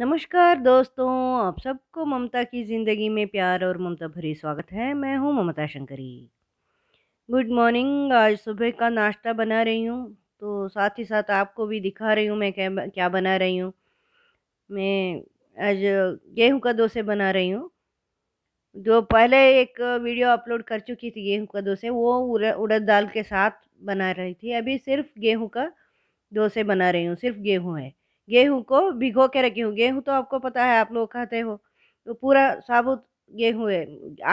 नमस्कार दोस्तों आप सबको ममता की ज़िंदगी में प्यार और ममता भरी स्वागत है मैं हूँ ममता शंकरी गुड मॉर्निंग आज सुबह का नाश्ता बना रही हूँ तो साथ ही साथ आपको भी दिखा रही हूँ मैं क्या क्या बना रही हूँ मैं आज गेहूँ का डोसे बना रही हूँ जो पहले एक वीडियो अपलोड कर चुकी थी गेहूँ का डोसे वो उड़द दाल के साथ बना रही थी अभी सिर्फ गेहूँ का डोसे बना रही हूँ सिर्फ गेहूँ है गेहूँ को भिगो के रखी हूँ गेहूँ तो आपको पता है आप लोग खाते हो तो पूरा साबुत गेहूँ है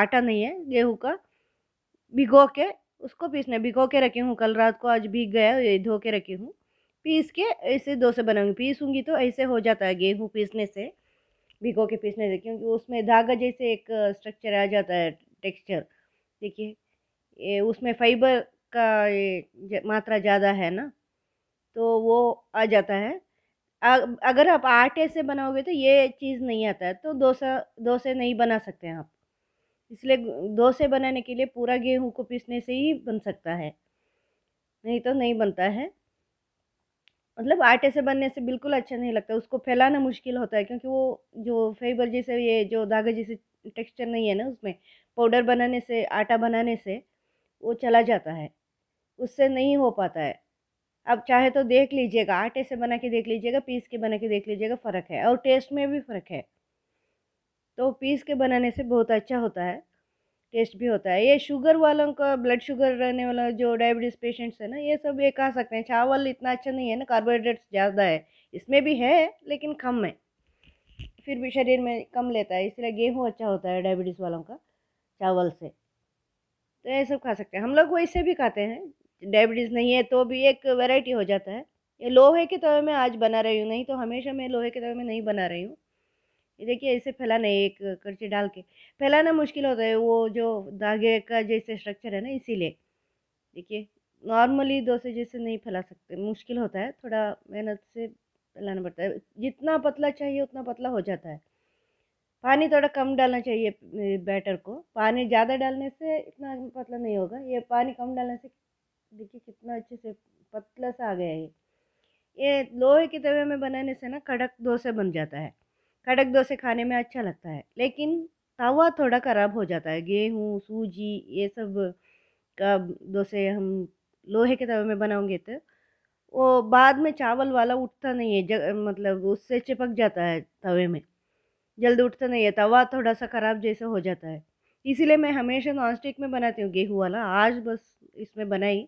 आटा नहीं है गेहूँ का भिगो के उसको पीसना भिगो के रखी हूँ कल रात को आज भीग गया ये धो के रखी हूँ पीस के ऐसे दो से बनाऊँगी पीसूँगी तो ऐसे हो जाता है गेहूँ पीसने से भिगो के पीसने से क्योंकि उसमें धागा जैसे एक स्ट्रक्चर आ जाता है टेक्स्चर देखिए ये उसमें फाइबर का ये मात्रा ज़्यादा है ना तो वो आ जाता है अगर आप आटे से बनाओगे तो ये चीज़ नहीं आता है तो डोसा डोसे नहीं बना सकते हैं आप इसलिए डोसे बनाने के लिए पूरा गेहूं को पीसने से ही बन सकता है नहीं तो नहीं बनता है मतलब आटे से बनने से बिल्कुल अच्छा नहीं लगता उसको फैलाना मुश्किल होता है क्योंकि वो जो फेबर जैसे ये जो धागे जैसे टेक्सचर नहीं है ना उसमें पाउडर बनाने से आटा बनाने से वो चला जाता है उससे नहीं हो पाता है अब चाहे तो देख लीजिएगा आटे से बना के देख लीजिएगा पीस के बना के देख लीजिएगा फ़र्क है और टेस्ट में भी फ़र्क है तो पीस के बनाने से बहुत अच्छा होता है टेस्ट भी होता है ये शुगर वालों का ब्लड शुगर रहने वाला जो डायबिटीज़ पेशेंट्स है ना ये सब ये खा सकते हैं चावल इतना अच्छा नहीं है ना कार्बोहाइड्रेट्स ज़्यादा है इसमें भी है लेकिन कम है फिर भी शरीर में कम लेता है इसलिए गेहूँ अच्छा होता है डायबिटीज़ वालों का चावल से तो ये सब खा सकते हैं हम लोग वैसे भी खाते हैं डायबिटीज़ नहीं है तो भी एक वैरायटी हो जाता है ये लोहे के तवे में आज बना रही हूँ नहीं तो हमेशा मैं लोहे के तवे में नहीं बना रही हूँ ये देखिए इसे फैलाना है एक करछी डाल के फैलाना मुश्किल होता है वो जो धागे का जैसे स्ट्रक्चर है ना इसीलिए देखिए नॉर्मली से जैसे नहीं फैला सकते मुश्किल होता है थोड़ा मेहनत से फैलाना पड़ता है जितना पतला चाहिए उतना पतला हो जाता है पानी थोड़ा कम डालना चाहिए बैटर को पानी ज़्यादा डालने से इतना पतला नहीं होगा ये पानी कम डालने से देखिए कितना अच्छे से पतला सा आ गया है ये लोहे के तवे में बनाने से ना कड़क डोसे बन जाता है कड़क डोसे खाने में अच्छा लगता है लेकिन तवा थोड़ा ख़राब हो जाता है गेहूँ सूजी ये सब का डोसे हम लोहे के तवे में बनाओगे तो वो बाद में चावल वाला उठता नहीं है जग, मतलब उससे चिपक जाता है तवे में जल्दी उठता नहीं है तवा थोड़ा सा ख़राब जैसे हो जाता है इसीलिए मैं हमेशा नॉन स्टिक में बनाती हूँ गेहूँ वाला आज बस इसमें बनाई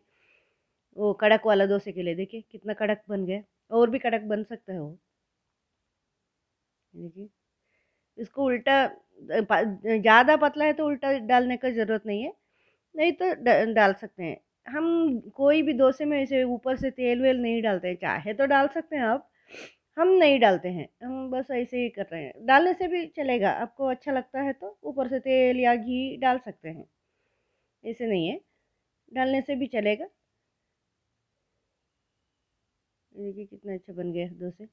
वो कड़क वाला डोसे के लिए देखिए कितना कड़क बन गया और भी कड़क बन सकता है वो देखिए इसको उल्टा ज़्यादा पतला है तो उल्टा डालने का ज़रूरत नहीं है नहीं तो डाल सकते हैं हम कोई भी डोसे में ऐसे ऊपर से तेल वेल नहीं डालते हैं चाहे तो डाल सकते हैं आप हम नहीं डालते हैं हम बस ऐसे ही कर रहे हैं डालने से भी चलेगा आपको अच्छा लगता है तो ऊपर से तेल या घी डाल सकते हैं ऐसे नहीं है डालने से भी चलेगा ये देखिए कितना अच्छा बन गया है डोसे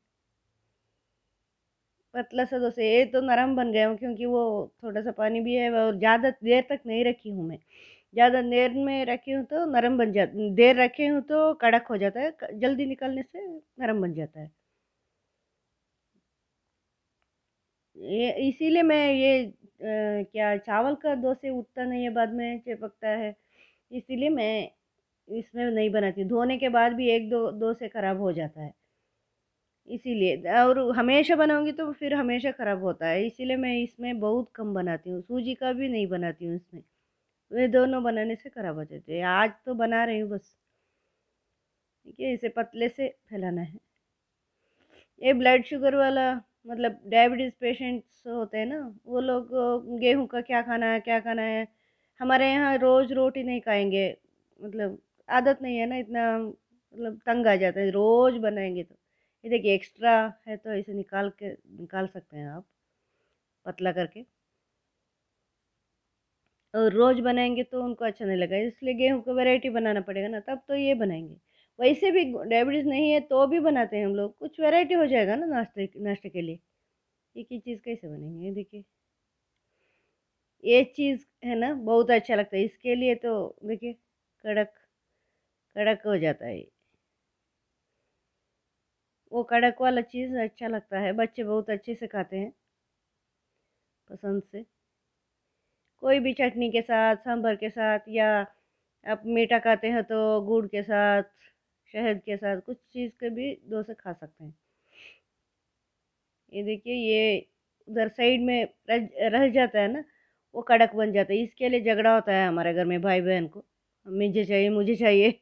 पतला सा डोसे ये तो नरम बन गया हूँ क्योंकि वो थोड़ा सा पानी भी है और ज़्यादा देर तक नहीं रखी हूँ मैं ज़्यादा देर में रखी हूँ तो नरम बन जा देर रखे हूँ तो कड़क हो जाता है जल्दी निकलने से नरम बन जाता है ये इसीलिए मैं ये आ, क्या चावल का डोसे उठता नहीं है बाद में चिपकता है इसीलिए मैं इसमें नहीं बनाती धोने के बाद भी एक दो दो से ख़राब हो जाता है इसीलिए और हमेशा बनाऊंगी तो फिर हमेशा ख़राब होता है इसीलिए मैं इसमें बहुत कम बनाती हूँ सूजी का भी नहीं बनाती हूँ इसमें ये दोनों बनाने से ख़राब हो जाते हैं आज तो बना रही हूँ बस ठीक है इसे पतले से फैलाना है ये ब्लड शुगर वाला मतलब डायबिटीज़ पेशेंट्स होते हैं ना वो लोग गेहूँ का क्या खाना है क्या खाना है हमारे यहाँ रोज़ रोटी नहीं खाएंगे मतलब आदत नहीं है ना इतना मतलब तंग आ जाता है रोज़ बनाएंगे तो ये देखिए एक्स्ट्रा है तो इसे निकाल के निकाल सकते हैं आप पतला करके और रोज़ बनाएंगे तो उनको अच्छा नहीं लगेगा इसलिए गेहूँ का वैरायटी बनाना पड़ेगा ना तब तो ये बनाएंगे वैसे भी डायबिटीज़ नहीं है तो भी बनाते हैं हम लोग कुछ वैरायटी हो जाएगा ना नाश्ते नाश्ते के लिए एक ही चीज़ कैसे बनेंगे देखिए ये चीज़ है ना बहुत अच्छा लगता है इसके लिए तो देखिए कड़क कड़क हो जाता है वो कड़क वाला चीज़ अच्छा लगता है बच्चे बहुत अच्छे से खाते हैं पसंद से कोई भी चटनी के साथ सांभर के साथ या आप मीठा खाते हैं तो गुड़ के साथ शहद के साथ कुछ चीज़ के भी डोसे खा सकते हैं ये देखिए ये उधर साइड में रह, रह जाता है ना वो कड़क बन जाता है इसके लिए झगड़ा होता है हमारे घर में भाई बहन को मुझे चाहिए मुझे चाहिए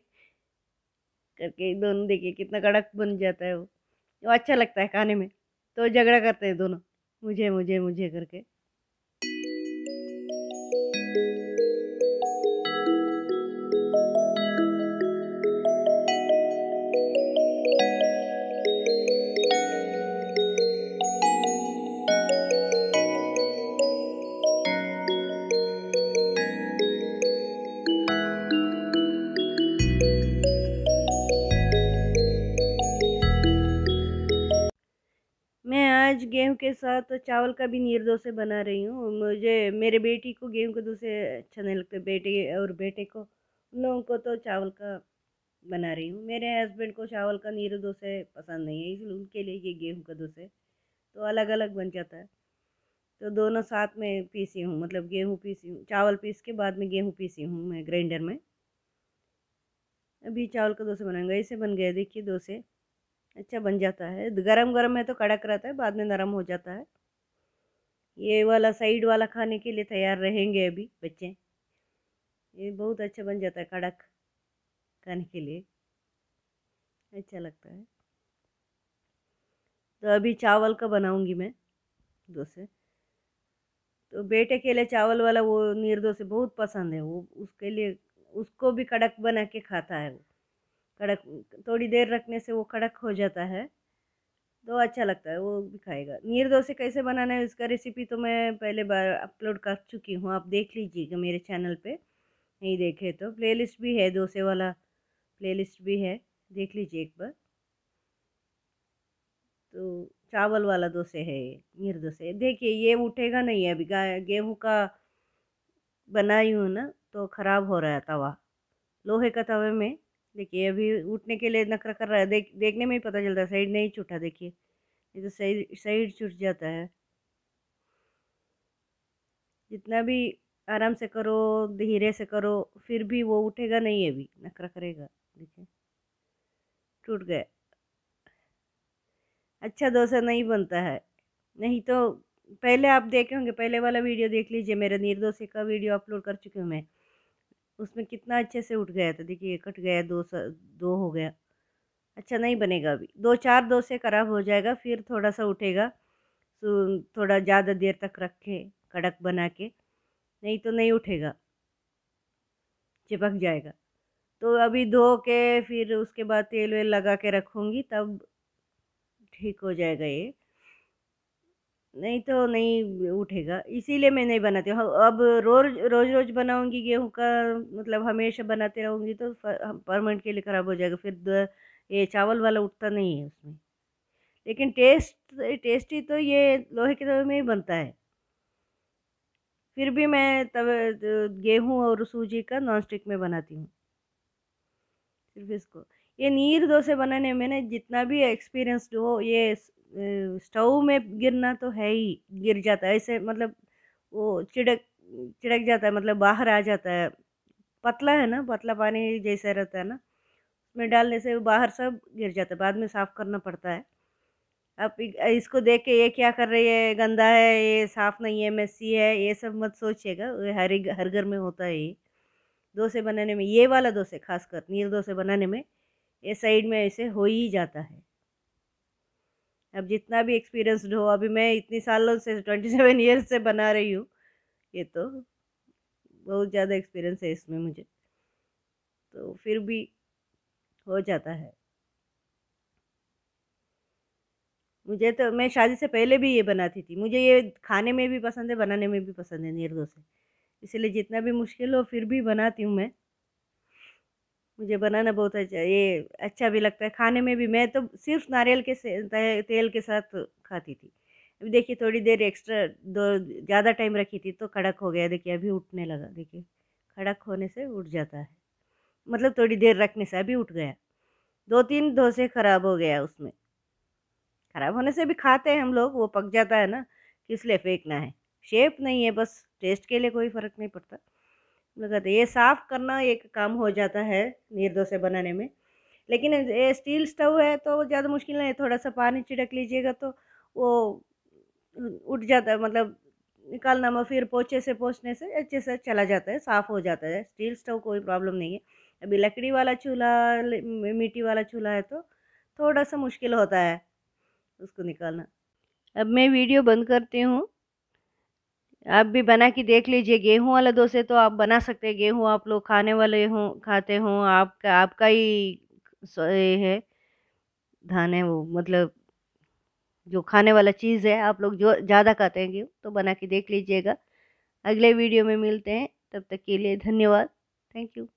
करके दोनों देखिए कितना कड़क बन जाता है वो वो अच्छा लगता है खाने में तो झगड़ा करते हैं दोनों मुझे मुझे मुझे करके साथ चावल का भी नीर से बना रही हूँ मुझे मेरे बेटी को गेहूँ के दूसरे अच्छा नहीं लगते बेटे और बेटे को उन लोगों को तो चावल का बना रही हूँ मेरे हस्बैंड को चावल का नीर दोसे पसंद नहीं है इसलिए उनके लिए ये गेहूँ का दोसे तो अलग अलग बन जाता है तो दोनों साथ में पीसी हूँ मतलब गेहूँ पीसी हूँ चावल पीस के बाद में गेहूँ पीसी हूँ मैं ग्राइंडर में अभी चावल का दोसे बनाऊँगा ऐसे बन गया देखिए दोसे अच्छा बन जाता है गरम गरम है तो कड़क रहता है बाद में नरम हो जाता है ये वाला साइड वाला खाने के लिए तैयार रहेंगे अभी बच्चे ये बहुत अच्छा बन जाता है कड़क खाने के लिए अच्छा लगता है तो अभी चावल का बनाऊंगी मैं डोसे तो बेटे के लिए चावल वाला वो निर्दोसे बहुत पसंद है वो उसके लिए उसको भी कड़क बना के खाता है वो कड़क थोड़ी देर रखने से वो कड़क हो जाता है तो अच्छा लगता है वो भी खाएगा नीर डोसे कैसे बनाना है उसका रेसिपी तो मैं पहले बार अपलोड कर चुकी हूँ आप देख लीजिएगा मेरे चैनल पे नहीं देखे तो प्लेलिस्ट भी है डोसे वाला प्लेलिस्ट भी है देख लीजिए एक बार तो चावल वाला डोसे है नीर डोसे देखिए ये उठेगा नहीं अभी गेहूँ का बनाई हूँ ना तो ख़राब हो रहा है तवा लोहे का तवे में देखिए अभी उठने के लिए नखरा कर रहा है देख देखने में ही पता चलता है साइड नहीं छूटा देखिए ये तो साइड साइड छूट जाता है जितना भी आराम से करो धीरे से करो फिर भी वो उठेगा नहीं अभी नखरा करेगा देखिए टूट गया अच्छा डोसा नहीं बनता है नहीं तो पहले आप देखे होंगे पहले वाला वीडियो देख लीजिए मेरा निर्दोषी का वीडियो अपलोड कर चुकी हूँ मैं उसमें कितना अच्छे से उठ गया था देखिए कट गया दो सा दो हो गया अच्छा नहीं बनेगा अभी दो चार दो से खराब हो जाएगा फिर थोड़ा सा उठेगा तो थोड़ा ज़्यादा देर तक रखे कड़क बना के नहीं तो नहीं उठेगा चिपक जाएगा तो अभी धो के फिर उसके बाद तेल वेल लगा के रखूँगी तब ठीक हो जाएगा ये नहीं तो नहीं उठेगा इसीलिए मैं नहीं बनाती हूँ हाँ, अब रोज रोज रोज बनाऊँगी गेहूँ का मतलब हमेशा बनाते रहूँगी तो हाँ, परमानेंट के लिए ख़राब हो जाएगा फिर ये चावल वाला उठता नहीं है उसमें लेकिन टेस्ट टेस्टी तो ये लोहे के तवे में ही बनता है फिर भी मैं तवे गेहूँ और सूजी का नॉन स्टिक में बनाती हूँ सिर्फ इसको ये नीर डोसे बनाने में मैंने जितना भी एक्सपीरियंसड हो ये स्टोव में गिरना तो है ही गिर जाता है ऐसे मतलब वो चिड़क चिड़क जाता है मतलब बाहर आ जाता है पतला है ना पतला पानी जैसा रहता है ना उसमें डालने से बाहर सब गिर जाता है बाद में साफ़ करना पड़ता है अब इसको देख के ये क्या कर रही है गंदा है ये साफ़ नहीं है मेसी है ये सब मत सोचिएगा हर हर घर में होता है ये डोसे बनाने में ये वाला डोसे खासकर नील डोसे बनाने में ये साइड में ऐसे हो ही जाता है अब जितना भी एक्सपीरियंसड हो अभी मैं इतनी सालों से ट्वेंटी सेवन ईयर्स से बना रही हूँ ये तो बहुत ज़्यादा एक्सपीरियंस है इसमें मुझे तो फिर भी हो जाता है मुझे तो मैं शादी से पहले भी ये बनाती थी मुझे ये खाने में भी पसंद है बनाने में भी पसंद है निर्दोष है इसीलिए जितना भी मुश्किल हो फिर भी बनाती हूँ मैं मुझे बनाना बहुत अच्छा ये अच्छा भी लगता है खाने में भी मैं तो सिर्फ नारियल के तेल के साथ खाती थी अभी देखिए थोड़ी देर एक्स्ट्रा दो ज़्यादा टाइम रखी थी तो कड़क हो गया देखिए अभी उठने लगा देखिए खड़क होने से उठ जाता है मतलब थोड़ी देर रखने से अभी उठ गया दो तीन डोसे ख़राब हो गया उसमें ख़राब होने से भी खाते हैं हम लोग वो पक जाता है ना किस लिए फेंकना है शेप नहीं है बस टेस्ट के लिए कोई फ़र्क नहीं पड़ता लगता ये साफ़ करना एक काम हो जाता है निर्दोसे बनाने में लेकिन ये स्टील स्टव है तो ज़्यादा मुश्किल नहीं है थोड़ा सा पानी छिड़क लीजिएगा तो वो उठ जाता है मतलब निकालना में फिर पोछे से पोछने से अच्छे से चला जाता है साफ़ हो जाता है स्टील स्टव कोई प्रॉब्लम नहीं है अभी लकड़ी वाला चूल्हा मिट्टी वाला चूल्हा है तो थोड़ा सा मुश्किल होता है उसको निकालना अब मैं वीडियो बंद करती हूँ आप भी बना के देख लीजिए गेहूं वाला डोसे तो आप बना सकते हैं गेहूं आप लोग खाने वाले हों खाते हों आपका आपका ही है धान है वो मतलब जो खाने वाला चीज़ है आप लोग जो ज़्यादा खाते हैं गेहूँ तो बना के देख लीजिएगा अगले वीडियो में मिलते हैं तब तक के लिए धन्यवाद थैंक यू